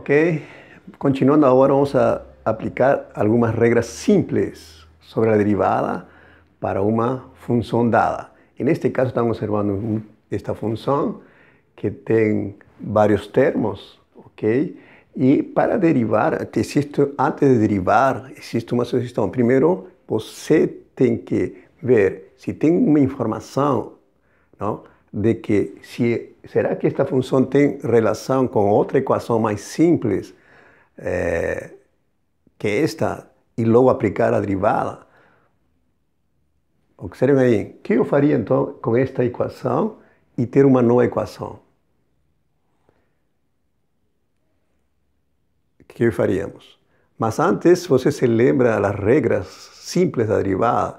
Ok, continuando ahora vamos a aplicar algunas reglas simples sobre la derivada para una función dada. En este caso estamos observando esta función que tiene varios termos, ok? Y para derivar, antes de derivar, existe una sugestión. Primero, você tem que ver si tem una información, de que se, será que esta função tem relação com outra equação mais simples é, eh, que esta e logo aplicar a derivada? Observem aí, o que eu faria então com esta equação e ter uma nova equação? O que faríamos? Mas antes, você se lembra das regras simples da derivada?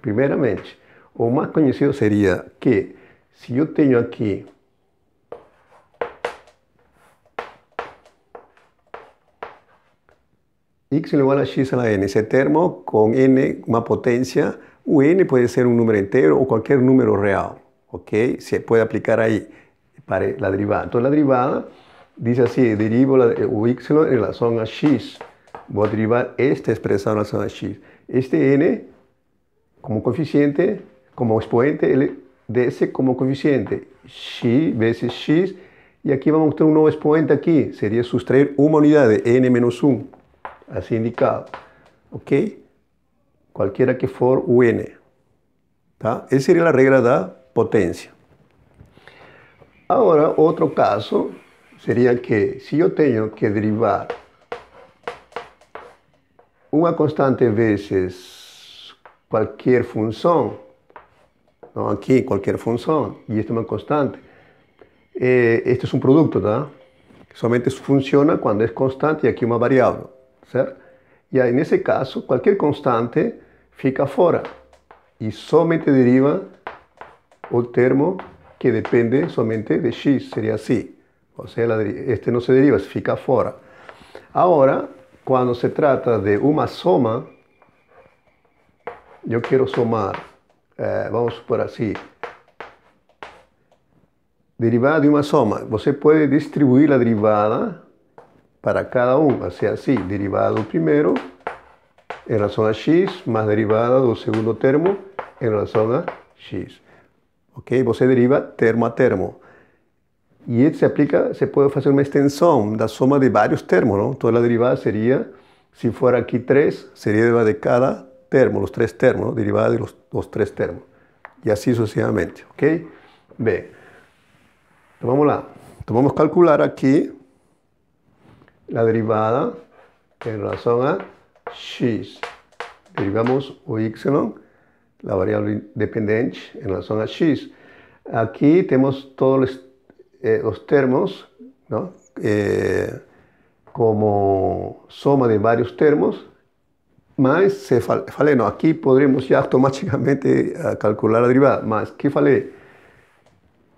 Primeiramente, o mais conhecido seria que Si yo tengo aquí x igual a x a la n, ese termo con n, una potencia, n puede ser un número entero o cualquier número real, ¿ok? Se puede aplicar ahí para la derivada. Entonces la derivada dice así, derivo la, y en relación a x, voy a derivar esta expresión en relación a x. Este n como coeficiente, como exponente, de ese como coeficiente, xi veces x y aquí vamos a tener un nuevo exponente aquí, sería sustraer una unidad de n menos 1, así indicado, ¿ok? Cualquiera que for un, Esa sería la regla da potencia. Ahora, otro caso sería que si yo tengo que derivar una constante veces cualquier función, ¿no? aquí cualquier función, y esto es constante. Eh, este es un producto, solamente funciona cuando es constante y aquí una variable, ¿cierto? Y en ese caso, cualquier constante fica fuera y solamente deriva el termo que depende solamente de x, sería así. O sea, este no se deriva, se fica fuera. Ahora, cuando se trata de una soma, yo quiero sumar eh, vamos por así, derivada de una soma. Você puede distribuir la derivada para cada uno, assim, así, derivada do primero en la zona x, más derivada del segundo termo en la zona x. Ok? Você deriva termo a termo. Y esto se aplica, puede hacer una extensión de la soma de varios termos, Toda la derivada sería, si fuera aquí 3, seria de cada termos, los tres termos, derivada de los, tres termos. Y así sucesivamente. ¿Ok? B. Tomamos la. Tomamos calcular aquí la derivada en razón a x. Derivamos o y, la variable dependente en la a x. Aquí tenemos todos los, eh, termos, ¿no? Eh, como suma de varios termos, mas fale, no aquí ya ya automáticamente eh, calcular la derivada, Más ¿qué vale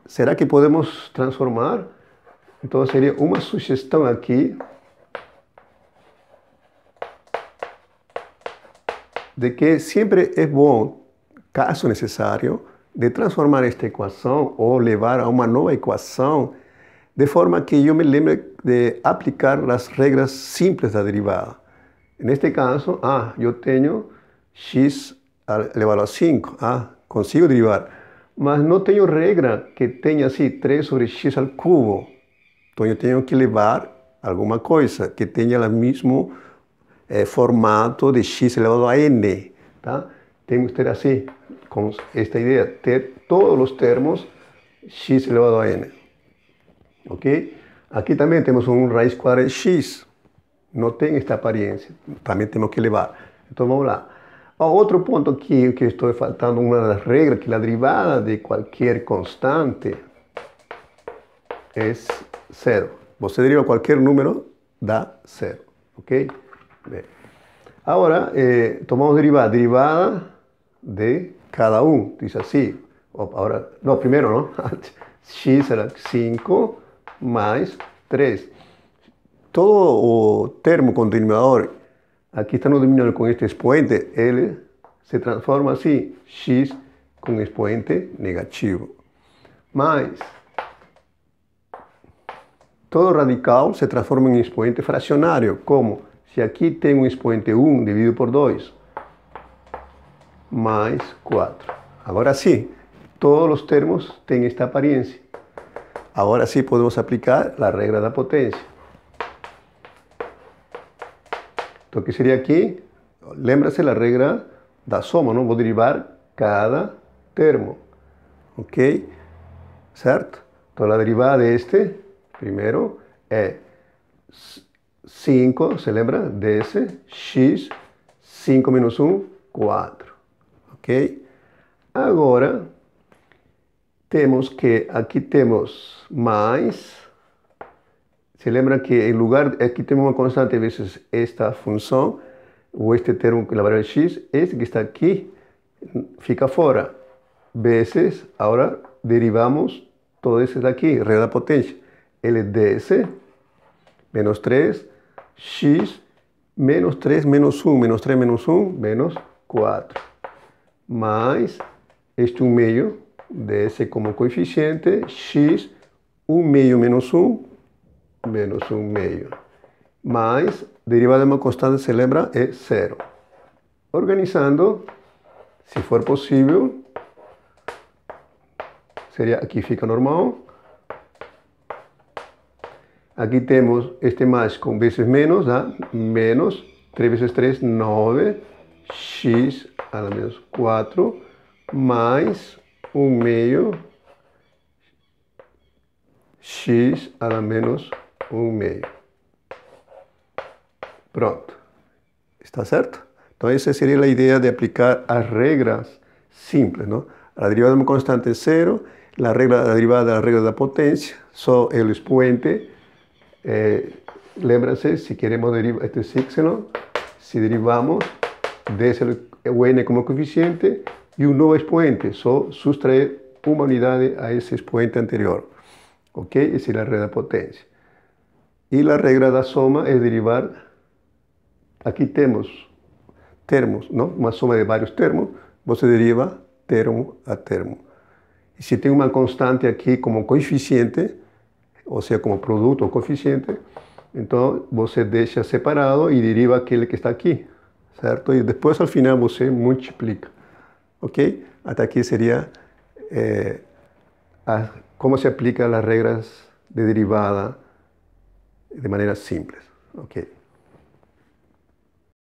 será que podemos transformar? Entonces, sería una sugestión aquí de que siempre es bom, caso necesario, de transformar esta ecuación o llevar a una nueva ecuación de forma que yo me lembre de aplicar las reglas simples la derivada. En este caso, ah, yo tengo x elevado a 5, ah, consigo derivar, mas no tengo regla que tenga así 3 sobre x al cubo. Entonces, yo tengo que elevar alguna cosa que tenga el mismo eh, formato de x elevado a n, Tengo que hacer así, con esta idea. Tener todos los termos x elevado a n. ¿Ok? Aquí también tenemos un raíz cuadrada de x no tiene esta apariencia, también tenemos que elevar entonces vamos a otro punto aquí que estoy faltando, una de las reglas que la derivada de cualquier constante es cero, Você deriva cualquier número, da cero, Ok? ve eh, tomamos derivada, derivada de cada uno, dice así, oh, ahora, no, primero, ¿no? x será 5 más 3 todo continuador aquí estamos dominando con este expoente, L se transforma así, X con exponente negativo. Más, todo radical se transforma en exponente fraccionario como si aquí tengo un expoente 1 dividido por 2, más 4. ahora sí, todos los termos tienen esta apariencia ahora sí podemos aplicar la regla de la potencia Entonces, que sería aquí? lembra la da da soma, Voy a derivar cada termo, ok? Certo? Entonces, la derivada de este primero es 5, se lembra? ese? x, 5 menos 1, 4, ok? Ahora, tenemos que, aquí tenemos más... Se lembra que en lugar, aquí tenemos una constante veces esta función o este termo que la variable x, este que está aquí, fica fuera. Veces, ahora derivamos todo ese de aquí, red de potencia. l LDS menos 3, x menos 3 menos 1, menos 3 menos 1, menos 4. Más este 1 medio de ese como coeficiente, x 1 medio menos 1 menos 1 meio, mais derivada de uma constante, se lembra, é zero. Organizando, se for possível, seria aqui fica normal. Aqui temos este mais com vezes menos, dá ¿ah? menos 3 vezes 3, 9, x a la menos 4, mais 1 meio x a la menos 4. um medio Pronto. Está cierto? entonces esa sería la idea de aplicar las reglas simples, ¿no? la derivada de una constante es la la derivada regla de la potencia só el expoente. Eh, si si queremos derivar este x, si derivamos, desde el n como coeficiente y un nuevo expoente, só sustraer una unidad a ese expoente anterior. ¿ok? Es la regla de potencia. Y la regla da soma es derivar, aquí tenemos termos, ¿no? Una suma de varios termos, se deriva termo a termo. Y si tengo una constante aquí como coeficiente, o sea, como producto o coeficiente, entonces vos deja separado y deriva aquel que está aquí, ¿cierto? Y después al final vos multiplica, ¿ok? Hasta aquí sería eh, cómo se aplican las reglas de derivada de manera simples. Okay.